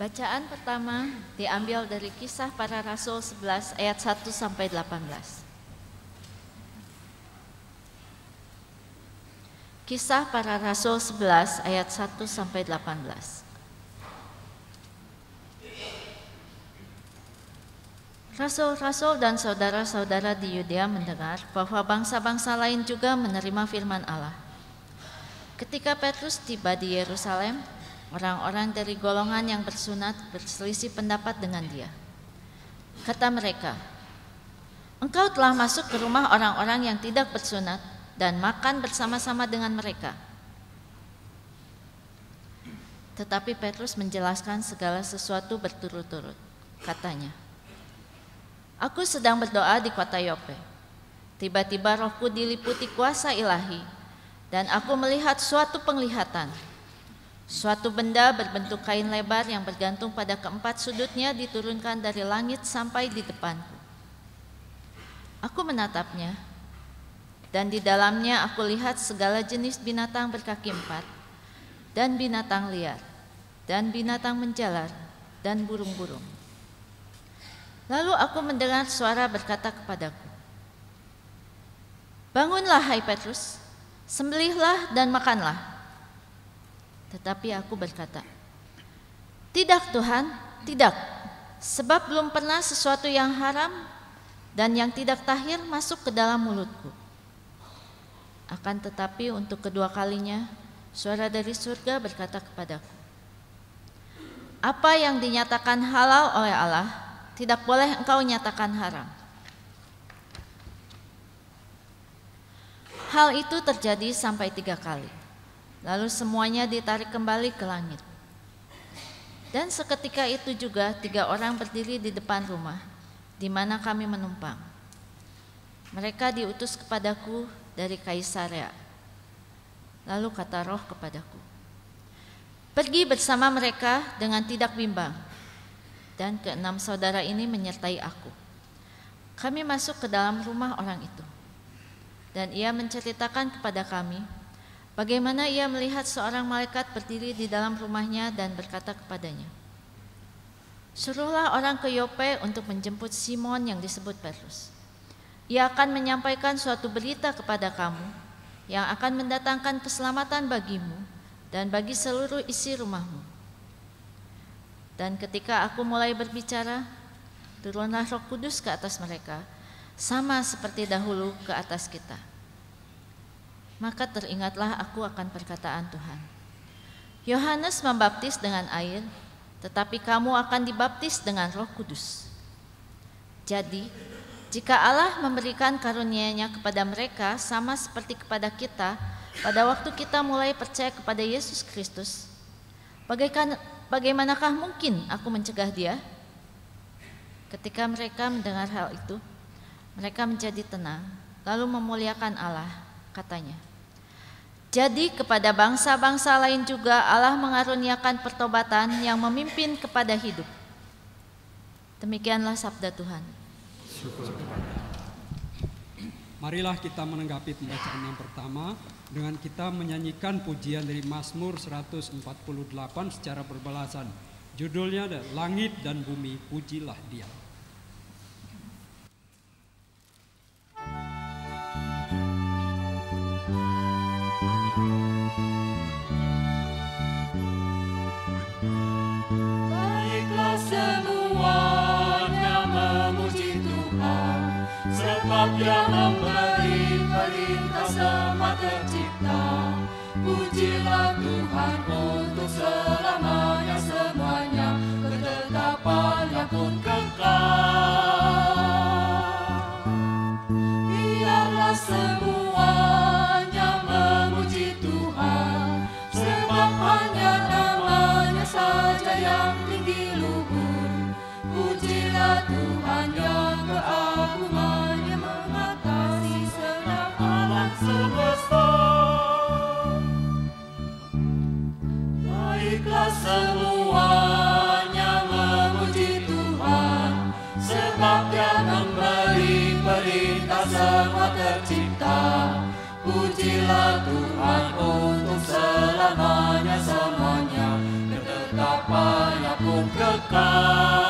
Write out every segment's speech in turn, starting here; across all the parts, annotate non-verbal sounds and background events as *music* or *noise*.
Bacaan pertama diambil dari kisah para rasul 11 ayat 1 sampai 18. Kisah para rasul 11 ayat 1 sampai 18. Rasul-rasul dan saudara-saudara di Yudea mendengar bahwa bangsa-bangsa lain juga menerima firman Allah. Ketika Petrus tiba di Yerusalem, Orang-orang dari golongan yang bersunat berselisih pendapat dengan dia. Kata mereka, Engkau telah masuk ke rumah orang-orang yang tidak bersunat dan makan bersama-sama dengan mereka. Tetapi Petrus menjelaskan segala sesuatu berturut-turut. Katanya, Aku sedang berdoa di kota Yope. Tiba-tiba rohku diliputi kuasa ilahi, dan aku melihat suatu penglihatan – Suatu benda berbentuk kain lebar yang bergantung pada keempat sudutnya diturunkan dari langit sampai di depanku. Aku menatapnya, dan di dalamnya aku lihat segala jenis binatang berkaki empat, dan binatang liar, dan binatang menjalar, dan burung-burung. Lalu aku mendengar suara berkata kepadaku, Bangunlah hai Petrus, sembelihlah dan makanlah. Tetapi aku berkata, "Tidak, Tuhan, tidak. Sebab belum pernah sesuatu yang haram dan yang tidak tahir masuk ke dalam mulutku." Akan tetapi untuk kedua kalinya, suara dari surga berkata kepadaku, "Apa yang dinyatakan halal oleh Allah, tidak boleh engkau nyatakan haram." Hal itu terjadi sampai tiga kali. Lalu semuanya ditarik kembali ke langit. Dan seketika itu juga tiga orang berdiri di depan rumah, di mana kami menumpang. Mereka diutus kepadaku dari Kaisarea. Lalu kata roh kepadaku, Pergi bersama mereka dengan tidak bimbang. Dan keenam saudara ini menyertai aku. Kami masuk ke dalam rumah orang itu. Dan ia menceritakan kepada kami Bagaimana ia melihat seorang malaikat berdiri di dalam rumahnya dan berkata kepadanya, Suruhlah orang ke Yope untuk menjemput Simon yang disebut Petrus. Ia akan menyampaikan suatu berita kepada kamu yang akan mendatangkan keselamatan bagimu dan bagi seluruh isi rumahmu. Dan ketika aku mulai berbicara, turunlah roh kudus ke atas mereka, sama seperti dahulu ke atas kita maka teringatlah aku akan perkataan Tuhan. Yohanes membaptis dengan air, tetapi kamu akan dibaptis dengan Roh Kudus. Jadi, jika Allah memberikan karunia-Nya kepada mereka sama seperti kepada kita pada waktu kita mulai percaya kepada Yesus Kristus, bagaimanakah mungkin aku mencegah dia? Ketika mereka mendengar hal itu, mereka menjadi tenang, lalu memuliakan Allah, katanya. Jadi kepada bangsa-bangsa lain juga Allah mengaruniakan pertobatan yang memimpin kepada hidup. Demikianlah sabda Tuhan. Syukur. Marilah kita menanggapi pembacaan yang pertama dengan kita menyanyikan pujian dari Mazmur 148 secara berbalasan. Judulnya adalah Langit dan Bumi Pujilah Dia. Yang memberi perintah sama tercipta Pujilah Tuhan untuk selamanya semuanya Ketetapannya pun kekal Biarlah semuanya memuji Tuhan Sebab hanya namanya saja yang tinggi luhur Pujilah Tuhan semesta Baiklah semuanya memuji Tuhan Sebab dia memberi perintah semua tercipta Pujilah Tuhan untuk selamanya semuanya Dan tetap pun kekal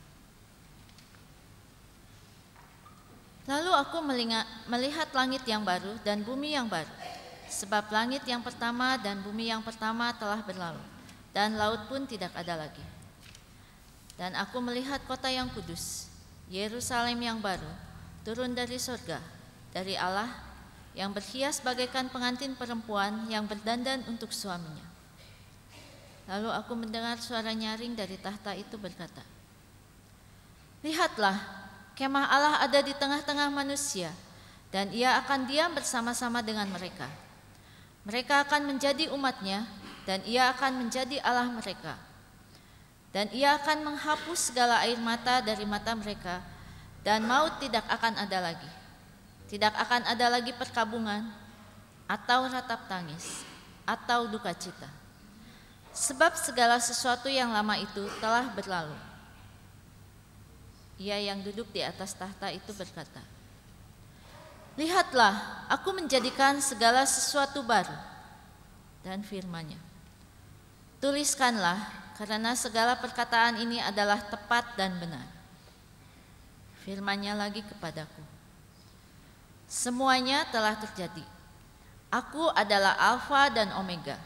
Lalu aku melihat langit yang baru dan bumi yang baru, sebab langit yang pertama dan bumi yang pertama telah berlalu, dan laut pun tidak ada lagi. Dan aku melihat kota yang kudus, Yerusalem yang baru, turun dari surga, dari Allah yang berhias bagaikan pengantin perempuan yang berdandan untuk suaminya. Lalu aku mendengar suara nyaring dari tahta itu berkata, Lihatlah, Kemah Allah ada di tengah-tengah manusia, dan ia akan diam bersama-sama dengan mereka. Mereka akan menjadi umatnya, dan ia akan menjadi Allah mereka. Dan ia akan menghapus segala air mata dari mata mereka, dan maut tidak akan ada lagi. Tidak akan ada lagi perkabungan, atau ratap tangis, atau duka cita. Sebab segala sesuatu yang lama itu telah berlalu. Ia yang duduk di atas tahta itu berkata, Lihatlah, aku menjadikan segala sesuatu baru. Dan firmanya, Tuliskanlah, karena segala perkataan ini adalah tepat dan benar. Firmanya lagi kepadaku, Semuanya telah terjadi. Aku adalah Alfa dan Omega,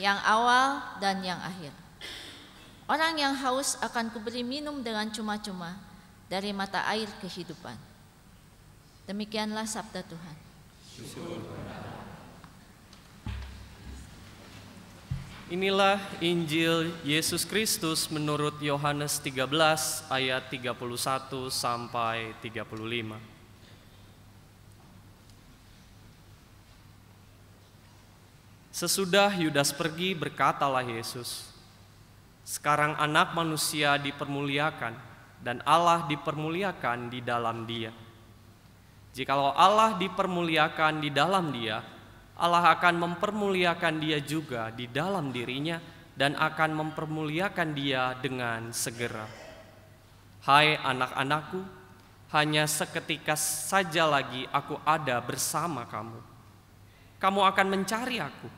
yang awal dan yang akhir. Orang yang haus akan kuberi minum dengan cuma-cuma, dari mata air kehidupan. Demikianlah sabda Tuhan. Inilah Injil Yesus Kristus menurut Yohanes 13 ayat 31 sampai 35. Sesudah Yudas pergi, berkatalah Yesus, "Sekarang Anak Manusia dipermuliakan, dan Allah dipermuliakan di dalam dia. Jikalau Allah dipermuliakan di dalam dia, Allah akan mempermuliakan dia juga di dalam dirinya dan akan mempermuliakan dia dengan segera. Hai anak-anakku, hanya seketika saja lagi aku ada bersama kamu. Kamu akan mencari aku.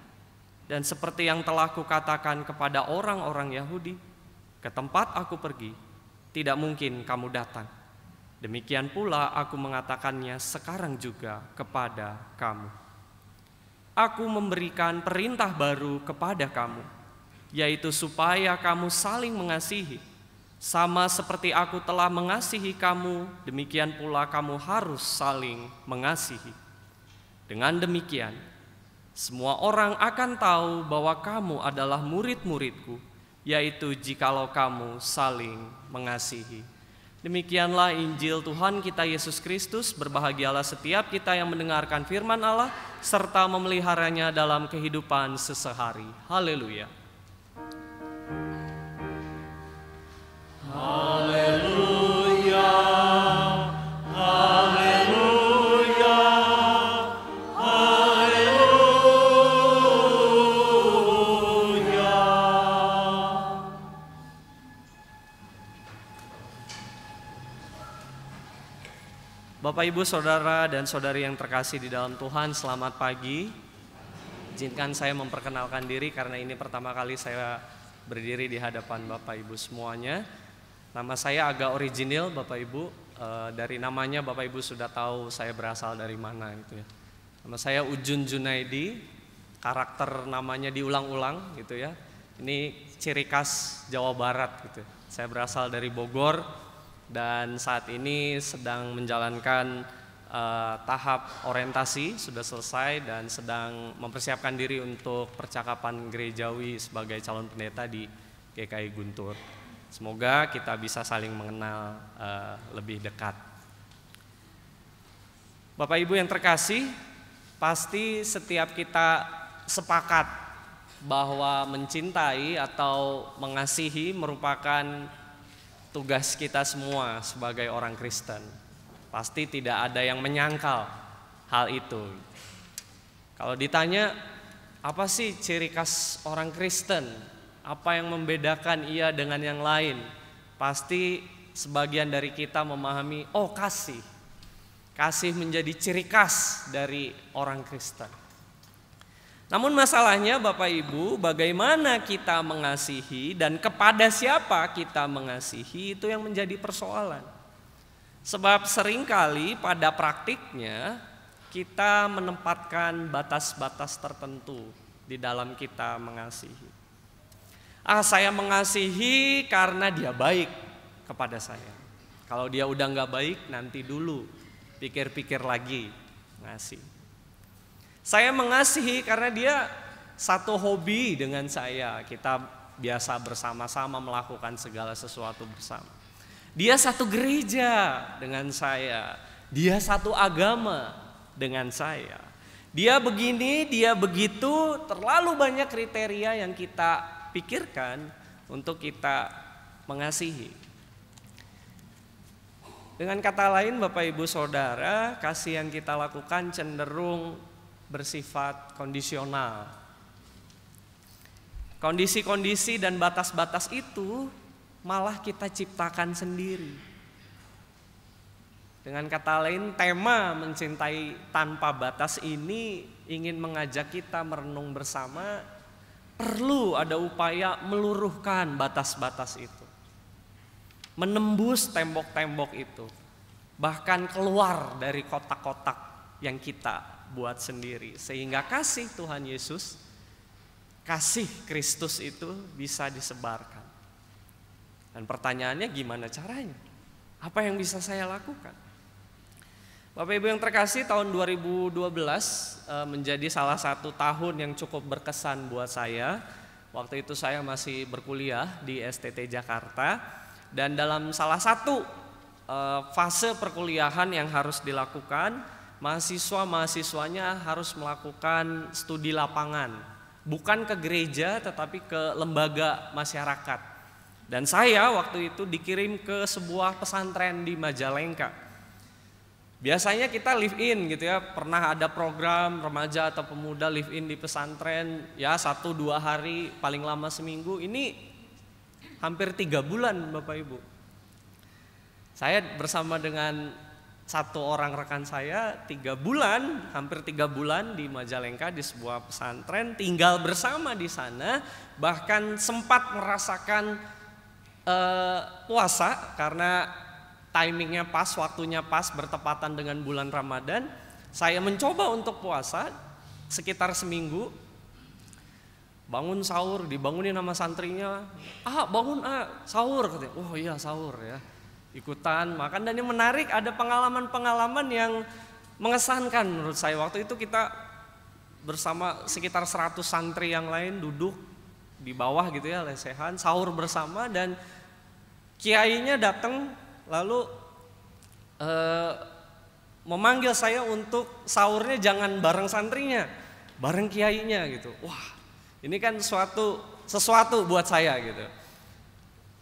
Dan seperti yang telah kukatakan kepada orang-orang Yahudi, ke tempat aku pergi, tidak mungkin kamu datang. Demikian pula aku mengatakannya sekarang juga kepada kamu. Aku memberikan perintah baru kepada kamu, yaitu supaya kamu saling mengasihi. Sama seperti aku telah mengasihi kamu, demikian pula kamu harus saling mengasihi. Dengan demikian, semua orang akan tahu bahwa kamu adalah murid-muridku yaitu jikalau kamu saling mengasihi. Demikianlah Injil Tuhan kita Yesus Kristus. Berbahagialah setiap kita yang mendengarkan firman Allah serta memeliharanya dalam kehidupan sesehari. Haleluya. Haleluya. Bapak Ibu Saudara dan Saudari yang terkasih di dalam Tuhan, selamat pagi. Izinkan saya memperkenalkan diri karena ini pertama kali saya berdiri di hadapan Bapak Ibu semuanya. Nama saya agak original Bapak Ibu, e, dari namanya Bapak Ibu sudah tahu saya berasal dari mana gitu ya. Nama saya Ujun Junaidi, karakter namanya diulang-ulang gitu ya. Ini ciri khas Jawa Barat gitu. Ya. Saya berasal dari Bogor, dan saat ini sedang menjalankan uh, tahap orientasi sudah selesai dan sedang mempersiapkan diri untuk percakapan gerejawi sebagai calon pendeta di GKI Guntur. Semoga kita bisa saling mengenal uh, lebih dekat. Bapak Ibu yang terkasih, pasti setiap kita sepakat bahwa mencintai atau mengasihi merupakan tugas kita semua sebagai orang Kristen. Pasti tidak ada yang menyangkal hal itu. Kalau ditanya, apa sih ciri khas orang Kristen? Apa yang membedakan ia dengan yang lain? Pasti sebagian dari kita memahami, oh kasih. Kasih menjadi ciri khas dari orang Kristen. Namun masalahnya Bapak Ibu, bagaimana kita mengasihi dan kepada siapa kita mengasihi itu yang menjadi persoalan. Sebab seringkali pada praktiknya kita menempatkan batas-batas tertentu di dalam kita mengasihi. Ah saya mengasihi karena dia baik kepada saya. Kalau dia udah nggak baik nanti dulu pikir-pikir lagi ngasih. Saya mengasihi karena dia satu hobi dengan saya. Kita biasa bersama-sama melakukan segala sesuatu bersama. Dia satu gereja dengan saya. Dia satu agama dengan saya. Dia begini, dia begitu, terlalu banyak kriteria yang kita pikirkan untuk kita mengasihi. Dengan kata lain, Bapak Ibu Saudara, kasih yang kita lakukan cenderung bersifat kondisional. Kondisi-kondisi dan batas-batas itu malah kita ciptakan sendiri. Dengan kata lain, tema mencintai tanpa batas ini ingin mengajak kita merenung bersama perlu ada upaya meluruhkan batas-batas itu. Menembus tembok-tembok itu. Bahkan keluar dari kotak-kotak yang kita buat sendiri. Sehingga kasih Tuhan Yesus, kasih Kristus itu bisa disebarkan. Dan pertanyaannya gimana caranya? Apa yang bisa saya lakukan? Bapak Ibu yang terkasih tahun 2012 eh, menjadi salah satu tahun yang cukup berkesan buat saya. Waktu itu saya masih berkuliah di STT Jakarta dan dalam salah satu eh, fase perkuliahan yang harus dilakukan mahasiswa-mahasiswanya harus melakukan studi lapangan, bukan ke gereja tetapi ke lembaga masyarakat. Dan saya waktu itu dikirim ke sebuah pesantren di Majalengka. Biasanya kita live in gitu ya, pernah ada program remaja atau pemuda live in di pesantren ya satu dua hari paling lama seminggu. Ini hampir tiga bulan Bapak Ibu. Saya bersama dengan satu orang rekan saya tiga bulan, hampir tiga bulan di Majalengka di sebuah pesantren, tinggal bersama di sana, bahkan sempat merasakan uh, puasa karena timingnya pas, waktunya pas, bertepatan dengan bulan Ramadan. Saya mencoba untuk puasa sekitar seminggu, bangun sahur, dibangunin sama santrinya, ah bangun ah sahur katanya, oh iya sahur ya ikutan makan dan yang menarik ada pengalaman-pengalaman yang mengesankan menurut saya waktu itu kita bersama sekitar 100 santri yang lain duduk di bawah gitu ya lesehan sahur bersama dan kiainya datang lalu eh, memanggil saya untuk sahurnya jangan bareng santrinya bareng kiainya gitu wah ini kan suatu sesuatu buat saya gitu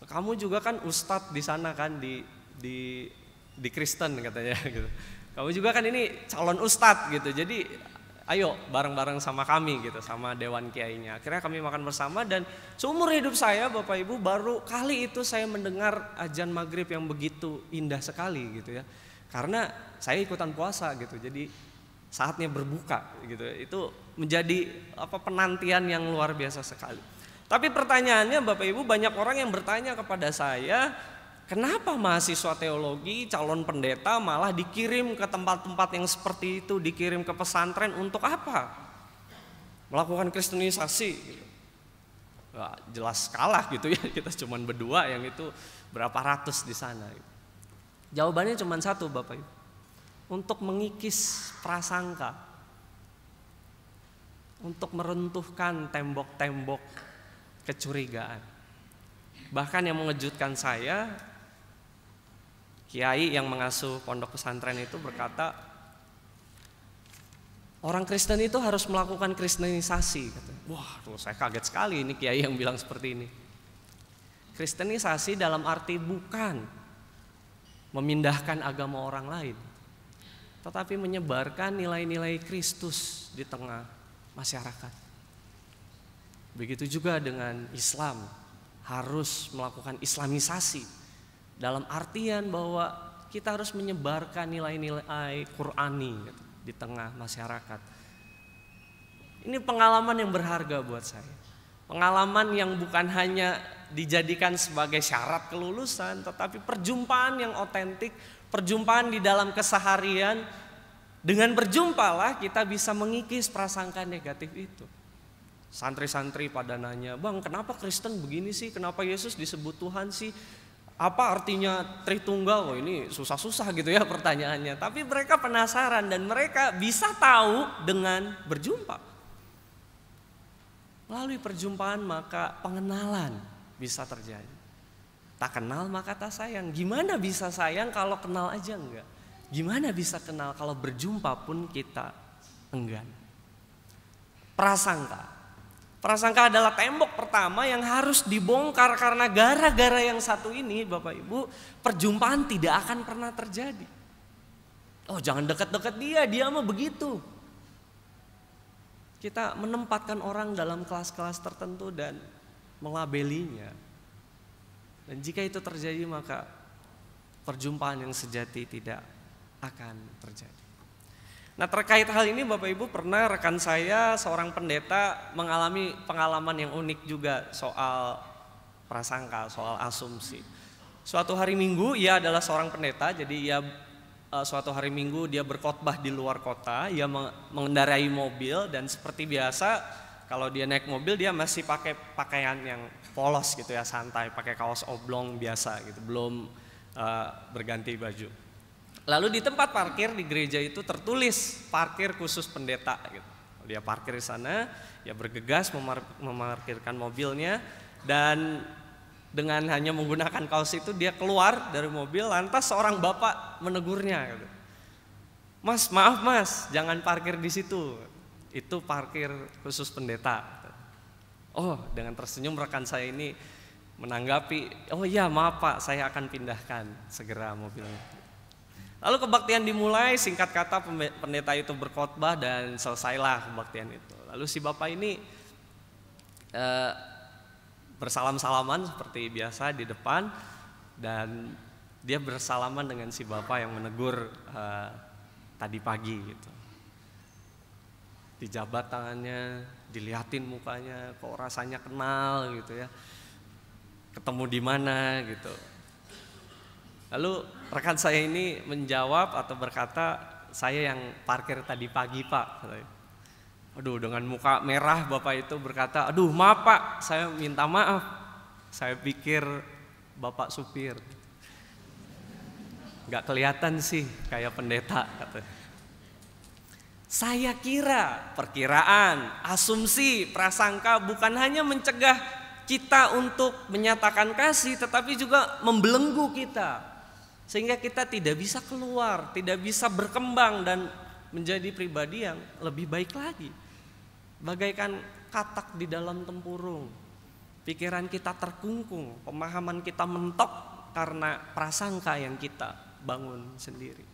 kamu juga kan ustadz di sana kan di di di Kristen katanya *laughs* gitu. Kamu juga kan ini calon ustadz gitu. Jadi ayo bareng-bareng sama kami gitu sama dewan kiainya. Akhirnya kami makan bersama dan seumur hidup saya Bapak Ibu baru kali itu saya mendengar ajan maghrib yang begitu indah sekali gitu ya. Karena saya ikutan puasa gitu. Jadi saatnya berbuka gitu. Itu menjadi apa penantian yang luar biasa sekali. Tapi pertanyaannya Bapak Ibu banyak orang yang bertanya kepada saya, kenapa mahasiswa teologi, calon pendeta malah dikirim ke tempat-tempat yang seperti itu, dikirim ke pesantren untuk apa? Melakukan kristenisasi. Wah, gitu. jelas kalah gitu ya, *laughs* kita cuman berdua yang itu berapa ratus di sana. Gitu. Jawabannya cuma satu Bapak Ibu. Untuk mengikis prasangka. Untuk meruntuhkan tembok-tembok kecurigaan. Bahkan yang mengejutkan saya, kiai yang mengasuh pondok pesantren itu berkata, orang Kristen itu harus melakukan kristenisasi. Wah, saya kaget sekali ini kiai yang bilang seperti ini. Kristenisasi dalam arti bukan memindahkan agama orang lain, tetapi menyebarkan nilai-nilai Kristus di tengah masyarakat. Begitu juga dengan Islam, harus melakukan islamisasi dalam artian bahwa kita harus menyebarkan nilai-nilai Qurani gitu, di tengah masyarakat. Ini pengalaman yang berharga buat saya. Pengalaman yang bukan hanya dijadikan sebagai syarat kelulusan, tetapi perjumpaan yang otentik, perjumpaan di dalam keseharian. Dengan berjumpalah kita bisa mengikis prasangka negatif itu. Santri-santri pada nanya, "Bang, kenapa Kristen begini sih? Kenapa Yesus disebut Tuhan sih? Apa artinya Tritunggal?" Oh, ini susah-susah gitu ya *laughs* pertanyaannya. Tapi mereka penasaran dan mereka bisa tahu dengan berjumpa. Melalui perjumpaan maka pengenalan bisa terjadi. Tak kenal maka tak sayang. Gimana bisa sayang kalau kenal aja enggak? Gimana bisa kenal kalau berjumpa pun kita enggan? Prasangka Prasangka adalah tembok pertama yang harus dibongkar karena gara-gara yang satu ini Bapak Ibu perjumpaan tidak akan pernah terjadi. Oh jangan dekat-dekat dia, dia mah begitu. Kita menempatkan orang dalam kelas-kelas tertentu dan melabelinya. Dan jika itu terjadi maka perjumpaan yang sejati tidak akan terjadi. Nah terkait hal ini Bapak Ibu pernah rekan saya seorang pendeta mengalami pengalaman yang unik juga soal prasangka, soal asumsi. Suatu hari minggu ia adalah seorang pendeta jadi ia eh, suatu hari minggu dia berkhotbah di luar kota, ia mengendarai mobil dan seperti biasa kalau dia naik mobil dia masih pakai pakaian yang polos gitu ya santai, pakai kaos oblong biasa gitu, belum uh, berganti baju. Lalu di tempat parkir di gereja itu tertulis parkir khusus pendeta gitu. Dia parkir di sana, ya bergegas memarkirkan mobilnya dan dengan hanya menggunakan kaos itu dia keluar dari mobil lantas seorang bapak menegurnya gitu. Mas, maaf Mas, jangan parkir di situ. Itu parkir khusus pendeta. Oh, dengan tersenyum rekan saya ini menanggapi, "Oh iya, maaf Pak, saya akan pindahkan segera mobilnya." Lalu kebaktian dimulai, singkat kata pendeta itu berkhotbah dan selesailah kebaktian itu. Lalu si bapak ini e, bersalam-salaman seperti biasa di depan dan dia bersalaman dengan si bapak yang menegur e, tadi pagi gitu. Dijabat tangannya, dilihatin mukanya, kok rasanya kenal gitu ya. Ketemu di mana gitu Lalu rekan saya ini menjawab atau berkata, saya yang parkir tadi pagi pak. Aduh dengan muka merah bapak itu berkata, aduh maaf pak, saya minta maaf. Saya pikir bapak supir. Gak kelihatan sih kayak pendeta Saya kira perkiraan, asumsi, prasangka bukan hanya mencegah kita untuk menyatakan kasih tetapi juga membelenggu kita sehingga kita tidak bisa keluar, tidak bisa berkembang dan menjadi pribadi yang lebih baik lagi. Bagaikan katak di dalam tempurung. Pikiran kita terkungkung, pemahaman kita mentok karena prasangka yang kita bangun sendiri.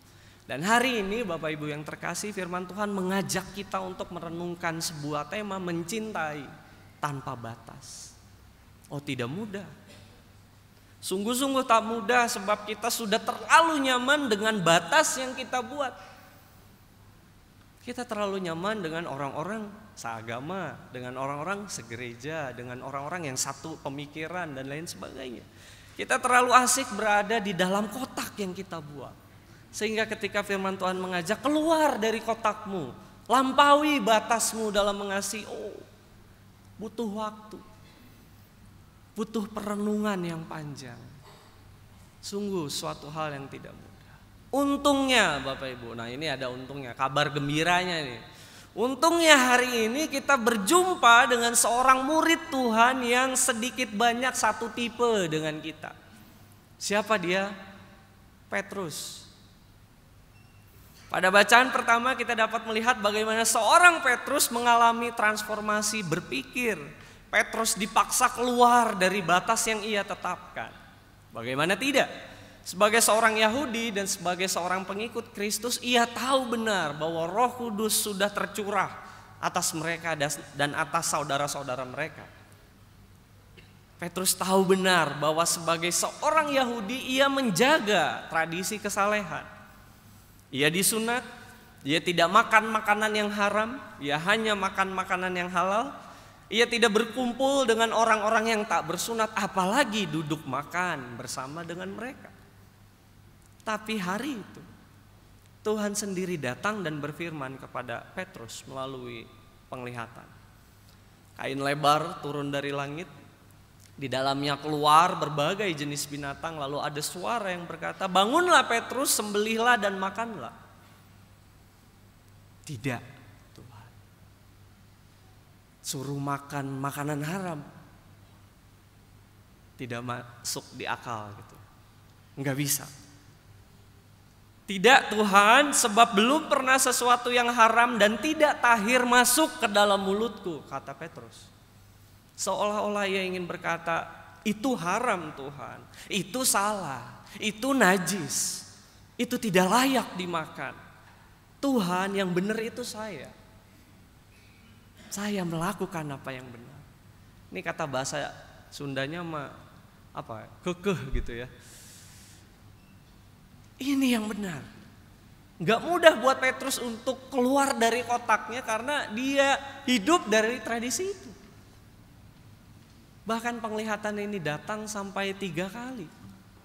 Dan hari ini Bapak Ibu yang terkasih firman Tuhan mengajak kita untuk merenungkan sebuah tema mencintai tanpa batas. Oh tidak mudah, Sungguh-sungguh tak mudah sebab kita sudah terlalu nyaman dengan batas yang kita buat. Kita terlalu nyaman dengan orang-orang seagama, dengan orang-orang segereja, dengan orang-orang yang satu pemikiran dan lain sebagainya. Kita terlalu asik berada di dalam kotak yang kita buat. Sehingga ketika firman Tuhan mengajak keluar dari kotakmu, lampaui batasmu dalam mengasihi, oh butuh waktu butuh perenungan yang panjang. Sungguh suatu hal yang tidak mudah. Untungnya Bapak Ibu, nah ini ada untungnya, kabar gembiranya nih. Untungnya hari ini kita berjumpa dengan seorang murid Tuhan yang sedikit banyak satu tipe dengan kita. Siapa dia? Petrus. Pada bacaan pertama kita dapat melihat bagaimana seorang Petrus mengalami transformasi berpikir Petrus dipaksa keluar dari batas yang ia tetapkan. Bagaimana tidak? Sebagai seorang Yahudi dan sebagai seorang pengikut Kristus, ia tahu benar bahwa Roh Kudus sudah tercurah atas mereka dan atas saudara-saudara mereka. Petrus tahu benar bahwa sebagai seorang Yahudi ia menjaga tradisi kesalehan. Ia disunat, ia tidak makan makanan yang haram, ia hanya makan makanan yang halal, ia tidak berkumpul dengan orang-orang yang tak bersunat, apalagi duduk makan bersama dengan mereka. Tapi hari itu, Tuhan sendiri datang dan berfirman kepada Petrus melalui penglihatan. Kain lebar turun dari langit, di dalamnya keluar berbagai jenis binatang, lalu ada suara yang berkata, "Bangunlah Petrus, sembelihlah dan makanlah." Tidak, suruh makan makanan haram tidak masuk di akal gitu nggak bisa tidak Tuhan sebab belum pernah sesuatu yang haram dan tidak tahir masuk ke dalam mulutku kata Petrus seolah-olah ia ingin berkata itu haram Tuhan itu salah itu najis itu tidak layak dimakan Tuhan yang benar itu saya saya melakukan apa yang benar. Ini kata bahasa Sundanya mah apa? Kekeh gitu ya. Ini yang benar. Gak mudah buat Petrus untuk keluar dari kotaknya karena dia hidup dari tradisi itu. Bahkan penglihatan ini datang sampai tiga kali.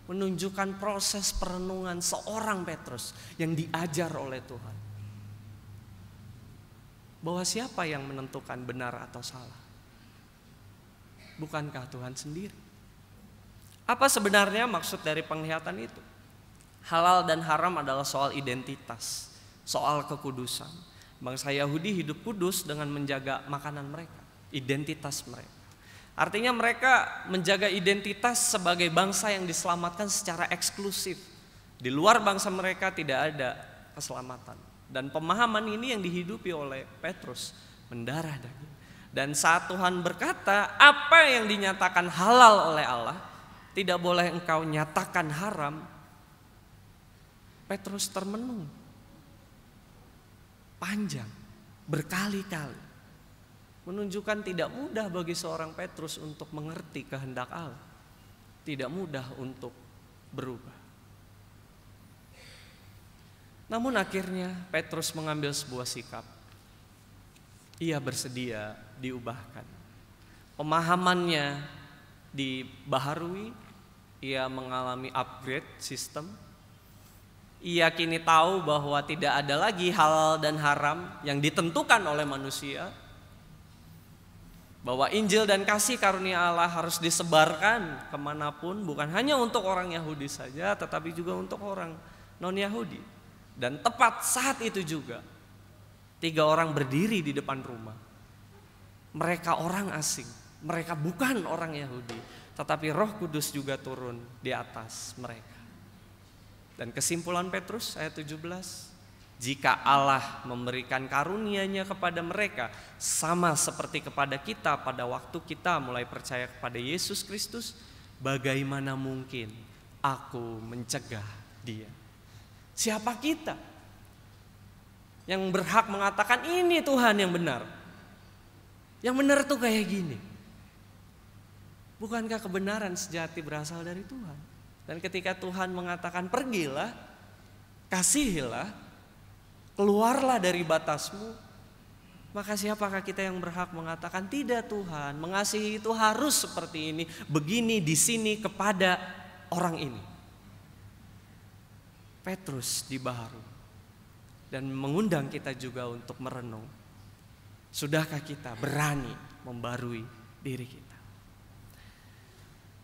Menunjukkan proses perenungan seorang Petrus yang diajar oleh Tuhan bahwa siapa yang menentukan benar atau salah? Bukankah Tuhan sendiri? Apa sebenarnya maksud dari penglihatan itu? Halal dan haram adalah soal identitas, soal kekudusan. Bangsa Yahudi hidup kudus dengan menjaga makanan mereka, identitas mereka. Artinya mereka menjaga identitas sebagai bangsa yang diselamatkan secara eksklusif. Di luar bangsa mereka tidak ada keselamatan. Dan pemahaman ini yang dihidupi oleh Petrus mendarah daging. Dan saat Tuhan berkata, apa yang dinyatakan halal oleh Allah, tidak boleh engkau nyatakan haram, Petrus termenung. Panjang, berkali-kali. Menunjukkan tidak mudah bagi seorang Petrus untuk mengerti kehendak Allah. Tidak mudah untuk berubah. Namun akhirnya Petrus mengambil sebuah sikap. Ia bersedia diubahkan. Pemahamannya dibaharui, ia mengalami upgrade sistem. Ia kini tahu bahwa tidak ada lagi halal dan haram yang ditentukan oleh manusia. Bahwa Injil dan kasih karunia Allah harus disebarkan kemanapun, bukan hanya untuk orang Yahudi saja, tetapi juga untuk orang non-Yahudi. Dan tepat saat itu juga tiga orang berdiri di depan rumah. Mereka orang asing, mereka bukan orang Yahudi, tetapi Roh Kudus juga turun di atas mereka. Dan kesimpulan Petrus ayat 17, jika Allah memberikan karunia-Nya kepada mereka sama seperti kepada kita pada waktu kita mulai percaya kepada Yesus Kristus, bagaimana mungkin aku mencegah dia? Siapa kita yang berhak mengatakan ini Tuhan yang benar? Yang benar tuh kayak gini. Bukankah kebenaran sejati berasal dari Tuhan? Dan ketika Tuhan mengatakan pergilah, kasihilah, keluarlah dari batasmu, maka siapakah kita yang berhak mengatakan tidak Tuhan, mengasihi itu harus seperti ini, begini di sini kepada orang ini. Petrus di Baharu dan mengundang kita juga untuk merenung. Sudahkah kita berani membarui diri kita?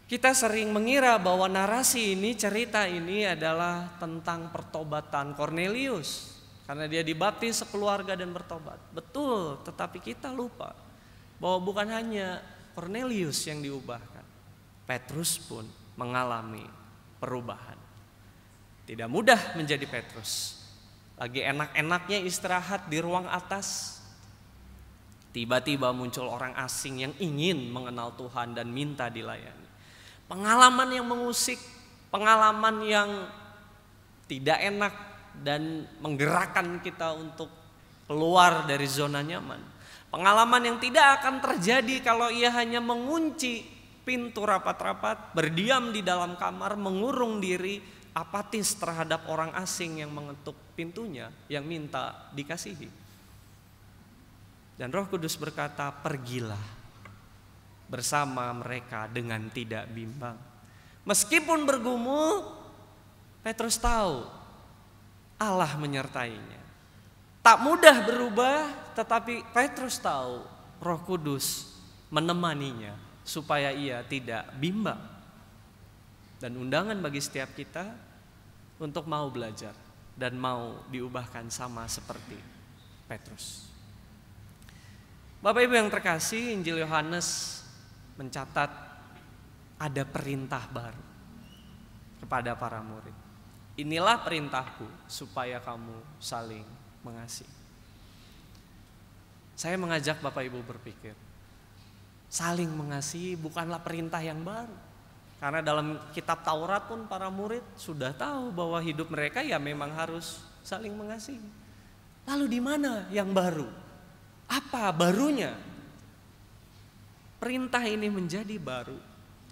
Kita sering mengira bahwa narasi ini, cerita ini adalah tentang pertobatan Cornelius. Karena dia dibaptis sekeluarga dan bertobat. Betul, tetapi kita lupa bahwa bukan hanya Cornelius yang diubahkan. Petrus pun mengalami perubahan. Tidak mudah menjadi Petrus. Lagi enak-enaknya istirahat di ruang atas. Tiba-tiba muncul orang asing yang ingin mengenal Tuhan dan minta dilayani. Pengalaman yang mengusik, pengalaman yang tidak enak dan menggerakkan kita untuk keluar dari zona nyaman. Pengalaman yang tidak akan terjadi kalau ia hanya mengunci pintu rapat-rapat, berdiam di dalam kamar, mengurung diri, apatis terhadap orang asing yang mengetuk pintunya, yang minta dikasihi. Dan Roh Kudus berkata, "Pergilah bersama mereka dengan tidak bimbang." Meskipun bergumul, Petrus tahu Allah menyertainya. Tak mudah berubah, tetapi Petrus tahu Roh Kudus menemaninya supaya ia tidak bimbang dan undangan bagi setiap kita untuk mau belajar dan mau diubahkan sama seperti Petrus. Bapak Ibu yang terkasih, Injil Yohanes mencatat ada perintah baru kepada para murid. Inilah perintahku supaya kamu saling mengasihi. Saya mengajak Bapak Ibu berpikir, saling mengasihi bukanlah perintah yang baru. Karena dalam kitab Taurat pun para murid sudah tahu bahwa hidup mereka ya memang harus saling mengasihi. Lalu di mana yang baru? Apa barunya? Perintah ini menjadi baru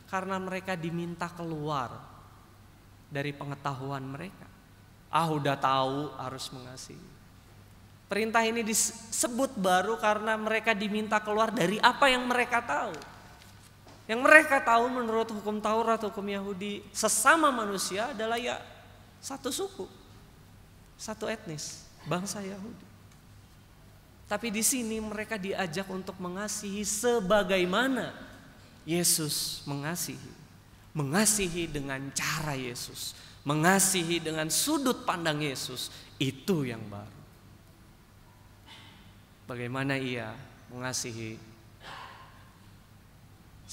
karena mereka diminta keluar dari pengetahuan mereka. Ah udah tahu harus mengasihi. Perintah ini disebut baru karena mereka diminta keluar dari apa yang mereka tahu yang mereka tahu menurut hukum Taurat, hukum Yahudi, sesama manusia adalah ya satu suku, satu etnis, bangsa Yahudi. Tapi di sini mereka diajak untuk mengasihi sebagaimana Yesus mengasihi. Mengasihi dengan cara Yesus, mengasihi dengan sudut pandang Yesus, itu yang baru. Bagaimana ia mengasihi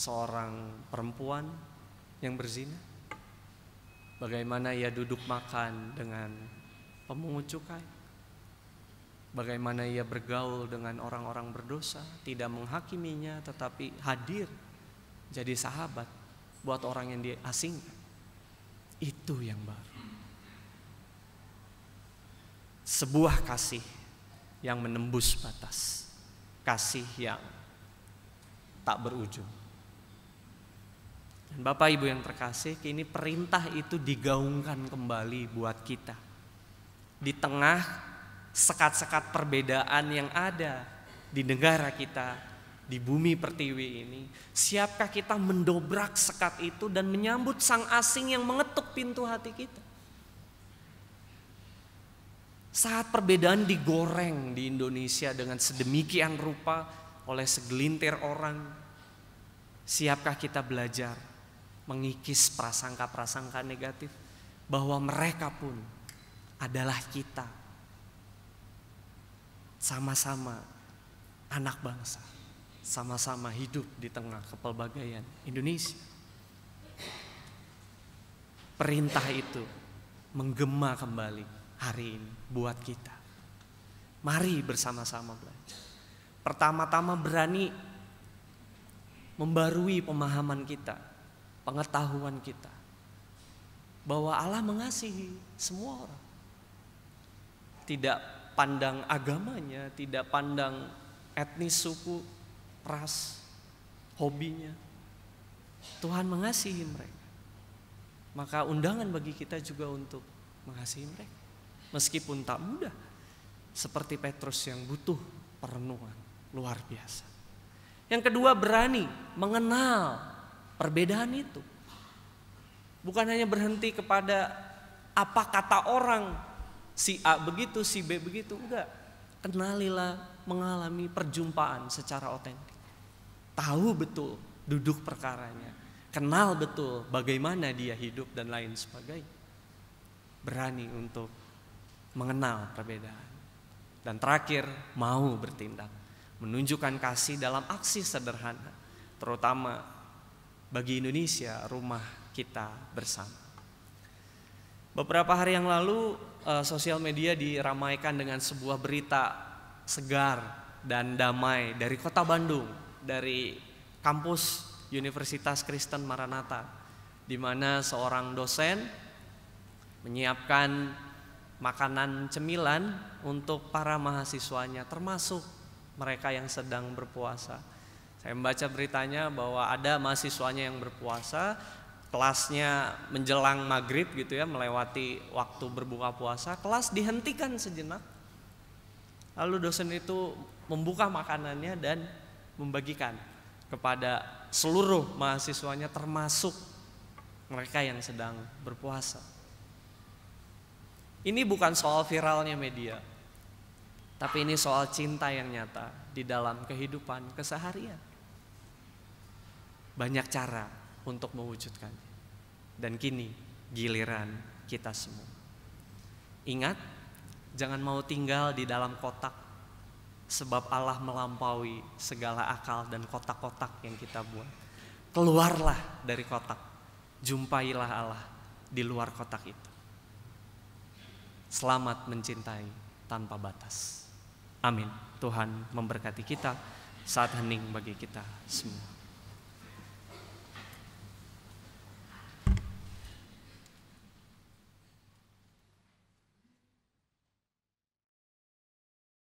seorang perempuan yang berzina? Bagaimana ia duduk makan dengan pemungut cukai? Bagaimana ia bergaul dengan orang-orang berdosa, tidak menghakiminya tetapi hadir jadi sahabat buat orang yang diasing. Itu yang baru. Sebuah kasih yang menembus batas. Kasih yang tak berujung. Dan Bapak Ibu yang terkasih, kini perintah itu digaungkan kembali buat kita. Di tengah sekat-sekat perbedaan yang ada di negara kita, di bumi pertiwi ini, siapkah kita mendobrak sekat itu dan menyambut sang asing yang mengetuk pintu hati kita? Saat perbedaan digoreng di Indonesia dengan sedemikian rupa oleh segelintir orang, siapkah kita belajar mengikis prasangka-prasangka negatif bahwa mereka pun adalah kita sama-sama anak bangsa sama-sama hidup di tengah kepelbagaian Indonesia perintah itu menggema kembali hari ini buat kita mari bersama-sama belajar pertama-tama berani membarui pemahaman kita pengetahuan kita bahwa Allah mengasihi semua orang. Tidak pandang agamanya, tidak pandang etnis, suku, ras, hobinya. Tuhan mengasihi mereka. Maka undangan bagi kita juga untuk mengasihi mereka. Meskipun tak mudah. Seperti Petrus yang butuh perenungan luar biasa. Yang kedua berani mengenal perbedaan itu. Bukan hanya berhenti kepada apa kata orang, si A begitu, si B begitu, enggak. Kenalilah mengalami perjumpaan secara otentik. Tahu betul duduk perkaranya, kenal betul bagaimana dia hidup dan lain sebagainya. Berani untuk mengenal perbedaan. Dan terakhir, mau bertindak. Menunjukkan kasih dalam aksi sederhana. Terutama bagi Indonesia rumah kita bersama. Beberapa hari yang lalu uh, sosial media diramaikan dengan sebuah berita segar dan damai dari kota Bandung, dari kampus Universitas Kristen Maranatha, di mana seorang dosen menyiapkan makanan cemilan untuk para mahasiswanya termasuk mereka yang sedang berpuasa. Saya membaca beritanya bahwa ada mahasiswanya yang berpuasa, kelasnya menjelang maghrib gitu ya, melewati waktu berbuka puasa, kelas dihentikan sejenak. Lalu dosen itu membuka makanannya dan membagikan kepada seluruh mahasiswanya termasuk mereka yang sedang berpuasa. Ini bukan soal viralnya media, tapi ini soal cinta yang nyata di dalam kehidupan keseharian banyak cara untuk mewujudkan Dan kini giliran kita semua. Ingat, jangan mau tinggal di dalam kotak sebab Allah melampaui segala akal dan kotak-kotak yang kita buat. Keluarlah dari kotak, jumpailah Allah di luar kotak itu. Selamat mencintai tanpa batas. Amin. Tuhan memberkati kita saat hening bagi kita semua.